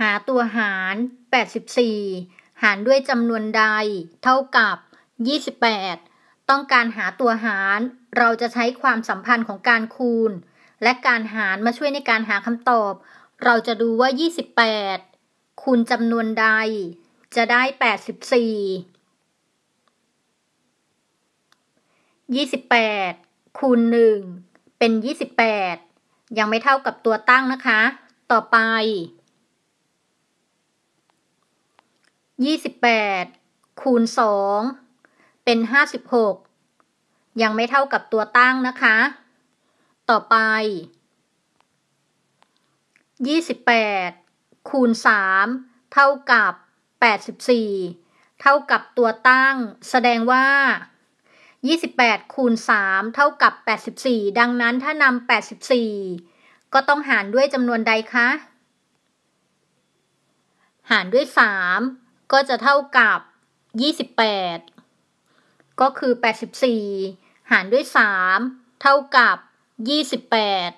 หาตัวหาร 84 หารด้วยจำนวนใดเท่ากับ 28 ต้องการหาตัวหาร เราจะใช้ความสัมพันธ์ของการคูณ และการหารมาช่วยในการหาคำตอบ เราจะดูว่า 28 คูณจำนวนใดจะได้ 84 28 คูณ1เป็น 28 ยังไม่เท่ากับตัวตั้งนะคะ ต่อไปยี่สิบแปดคูณสองเป็นห้าสิบหกยังไม่เท่ากับตัวตั้งนะคะ ต่อไปยี่สิบแปดคูณสามเท่ากับแปดสิบี่เท่ากับตัวตั้ง แสดงว่ายี่สิบแปดคูณสามเท่ากับแปดสิบี่ดังนั้นถ้านำแปดสิบี่ก็ต้องหารด้วยจำนวนใดคะ หารด้วยสามก็จะเท่ากับ ยี่สิบแปด ก็คือแปดสิบสี่หารด้วยสาม เท่ากับยี่สิบแปด